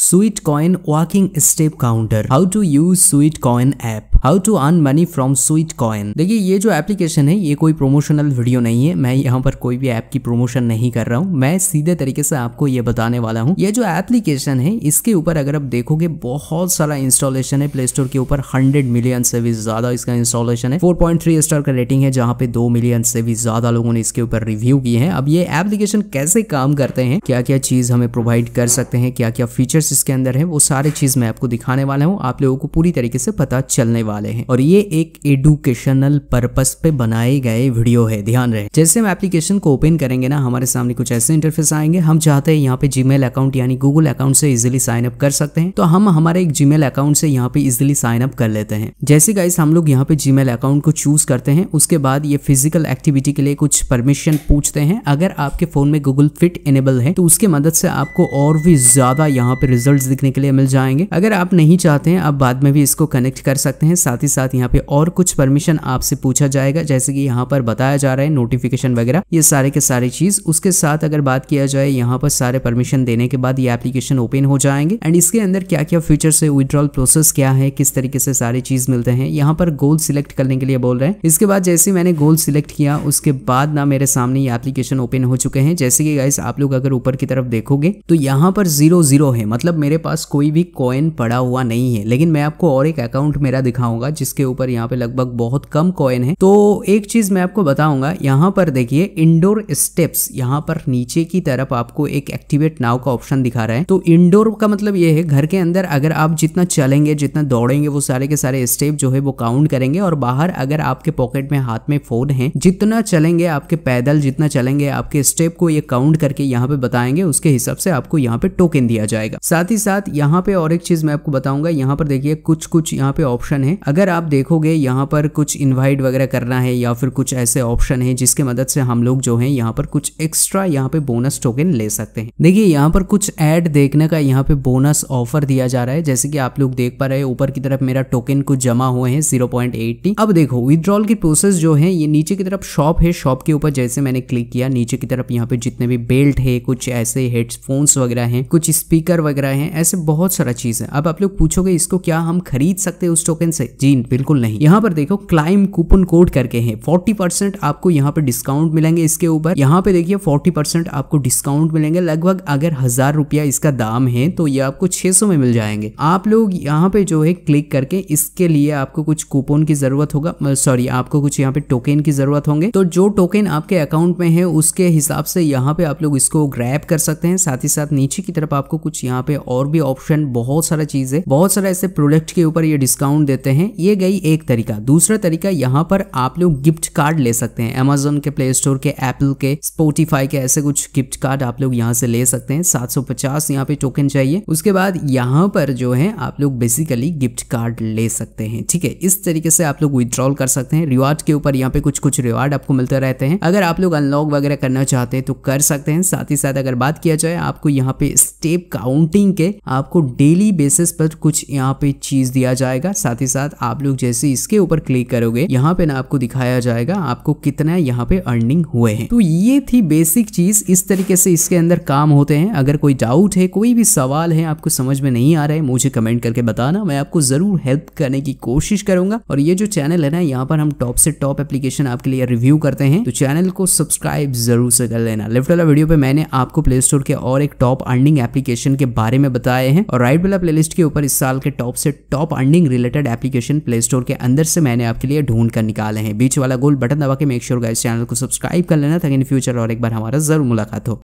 SweetCoin Walking Step Counter How to use SweetCoin app how to earn money from SweetCoin देखिए ये जो application है ये कोई प्रोमोशनल वीडियो नहीं है मैं यहाँ पर कोई भी ऐप की प्रोमोशन नहीं कर रहा हूँ मैं सीधे तरीके से आपको ये बताने वाला हूँ ये जो एप्लीकेशन है इसके ऊपर अगर आप देखोगे बहुत सारा इंस्टॉलेशन है प्ले स्टोर के ऊपर हंड्रेड मिलियन से भी ज्यादा इसका इंस्टॉलेशन है फोर स्टार का रेटिंग है जहाँ पे दो मिलियन से भी ज्यादा लोगों ने इसके ऊपर रिव्यू किए हैं अब ये एप्लीकेशन कैसे काम करते हैं क्या क्या चीज हमें प्रोवाइड कर सकते हैं क्या क्या फीचर्स इसके अंदर है वो सारी चीज मैं आपको दिखाने वाला हूँ आप लोगों को पूरी तरीके से पता चलने वाले हैं और ये एक एडुकेशनल पर्पस पे बनाए गए वीडियो है ध्यान रहे जैसे हम एप्लीकेशन को ओपन करेंगे ना हमारे सामने कुछ ऐसे इंटरफेस आएंगे हम चाहते हैं यहाँ पे जीमेल अकाउंट यानी गूगल अकाउंट से इजिली साइन अप कर सकते हैं तो हम हमारे एक जीमेल अकाउंट से यहाँ पे इजिली साइन अप कर लेते हैं जैसे गाइस हम लोग यहाँ पे जीमेल अकाउंट को चूज करते हैं उसके बाद ये फिजिकल एक्टिविटी के लिए कुछ परमिशन पूछते हैं अगर आपके फोन में गूगल फिट इनेबल है तो उसके मदद से आपको और भी ज्यादा यहाँ पे रिजल्ट दिखने के लिए मिल जाएंगे अगर आप नहीं चाहते हैं आप बाद में भी इसको कनेक्ट कर सकते हैं साथ ही साथ यहाँ पे और कुछ परमिशन आपसे पूछा जाएगा जैसे कि यहाँ पर बताया जा रहा है नोटिफिकेशन वगैरह ये सारे के सारे चीज उसके साथ अगर बात किया जाए यहाँ पर सारे परमिशन देने के बाद ये एप्लीकेशन ओपन हो जाएंगे एंड इसके अंदर क्या क्या फीचर्स है विद्रॉल प्रोसेस क्या है किस तरीके से सारी चीज मिलते हैं यहाँ पर गोल सिलेक्ट करने के लिए बोल रहे हैं इसके बाद जैसे मैंने गोल सिलेक्ट किया उसके बाद ना मेरे सामने ये एप्लीकेशन ओपन हो चुके हैं जैसे कि गाइस आप लोग अगर ऊपर की तरफ देखोगे तो यहाँ पर जीरो जीरो है मतलब मेरे पास कोई भी कॉइन पड़ा हुआ नहीं है लेकिन मैं आपको और एक अकाउंट मेरा दिखाऊंगा होगा जिसके ऊपर यहाँ पे लगभग बहुत कम कॉइन है तो एक चीज मैं आपको बताऊंगा यहाँ पर देखिए इंडोर स्टेप्स यहाँ पर नीचे की तरफ आपको एक एक्टिवेट नाव का ऑप्शन दिखा रहा है तो इंडोर का मतलब ये है घर के अंदर अगर आप जितना चलेंगे जितना दौड़ेंगे वो सारे के सारे स्टेप जो है वो काउंट करेंगे और बाहर अगर आपके पॉकेट में हाथ में फोन है जितना चलेंगे आपके पैदल जितना चलेंगे आपके स्टेप को ये काउंट करके यहाँ पे बताएंगे उसके हिसाब से आपको यहाँ पे टोकन दिया जाएगा साथ ही साथ यहाँ पे और एक चीज मैं आपको बताऊंगा यहाँ पर देखिए कुछ कुछ यहाँ पे ऑप्शन है अगर आप देखोगे यहाँ पर कुछ इन्वाइट वगैरह करना है या फिर कुछ ऐसे ऑप्शन है जिसके मदद से हम लोग जो है यहाँ पर कुछ एक्स्ट्रा यहाँ पे बोनस टोकन ले सकते हैं देखिए यहाँ पर कुछ एड देखने का यहाँ पे बोनस ऑफर दिया जा रहा है जैसे कि आप लोग देख पा रहे ऊपर की तरफ मेरा टोकन कुछ जमा हुए हैं जीरो अब देखो विद्रॉल की प्रोसेस जो है ये नीचे की तरफ शॉप है शॉप के ऊपर जैसे मैंने क्लिक किया नीचे की तरफ यहाँ पे जितने भी बेल्ट है कुछ ऐसे हेडफोन्स वगैरह हैं कुछ स्पीकर वगैरह हैं ऐसे बहुत सारा चीज़ है अब आप लोग पूछोगे इसको क्या हम खरीद सकते हैं उस टोकन से जी बिल्कुल नहीं यहाँ पर देखो क्लाइम कूपन कोड करके है फोर्टी आपको यहाँ पे डिस्काउंट मिलेंगे इसके ऊपर यहाँ पे देखिए फोर्टी आपको डिस्काउंट मिलेंगे लगभग अगर हजार रुपया इसका दाम है तो ये आपको सौ में मिल जाएंगे आप लोग यहाँ पे जो है क्लिक करके इसके लिए आपको कुछ कूपन की जरूरत होगा सॉरी आपको कुछ यहाँ पे टोकन की जरूरत होंगे तो जो टोकन आपके अकाउंट में है उसके हिसाब से यहाँ पे आप लोग इसको ग्रैप कर सकते हैं साथ ही साथ नीचे की तरफ आपको कुछ यहाँ पे और भी ऑप्शन बहुत सारा चीज है बहुत सारा ऐसे प्रोडक्ट के ऊपर ये डिस्काउंट देते हैं हैं ये गई एक तरीका दूसरा तरीका यहाँ पर आप लोग गिफ्ट कार्ड ले सकते हैं अमेजोन के प्ले स्टोर के एप्पल के स्पोटिफाई के ऐसे कुछ गिफ्ट कार्ड आप लोग यहाँ से ले सकते हैं 750 यहाँ पे टोकन चाहिए उसके बाद यहाँ पर जो है आप लोग बेसिकली गिफ्ट कार्ड ले सकते हैं ठीक है इस तरीके से आप लोग विद्रॉल कर सकते हैं रिवार्ड के ऊपर यहाँ पे कुछ कुछ रिवार्ड आपको मिलते रहते हैं अगर आप लोग अनलॉक वगैरह करना चाहते हैं तो कर सकते हैं साथ ही साथ अगर बात किया जाए आपको यहाँ पे स्टेप काउंटिंग के आपको डेली बेसिस पर कुछ यहाँ पे चीज दिया जाएगा साथ ही साथ साथ आप लोग जैसे इसके ऊपर क्लिक करोगे यहाँ पे ना आपको दिखाया जाएगा आपको कितना यहाँ पे अर्निंग हुए हैं तो ये थी बेसिक चीज इस तरीके से इसके अंदर काम होते हैं अगर कोई डाउट है कोई भी सवाल है आपको समझ में नहीं आ रहा है मुझे कमेंट करके बताना मैं आपको जरूर हेल्प करने की कोशिश करूंगा और ये जो चैनल है ना यहाँ पर हम टॉप से टॉप एप्लीकेशन आपके लिए रिव्यू करते हैं तो चैनल को सब्सक्राइब जरूर से कर लेना लेफ्ट वाला वीडियो पे मैंने आपको प्ले स्टोर के और एक टॉप अर्निंग एप्लीकेशन के बारे में बताए हैं और राइट वाला प्लेलिस्ट के ऊपर इस साल के टॉप से top earning related application application play store के अंदर से मैंने आपके लिए ढूंढ कर निकाले हैं बीच वाला गोल बटन दबा के मेक श्योर गाइस चैनल को सब्सक्राइब कर लेना ताकि इन फ्यूचर और एक बार हमारा जरूर मुलाकात हो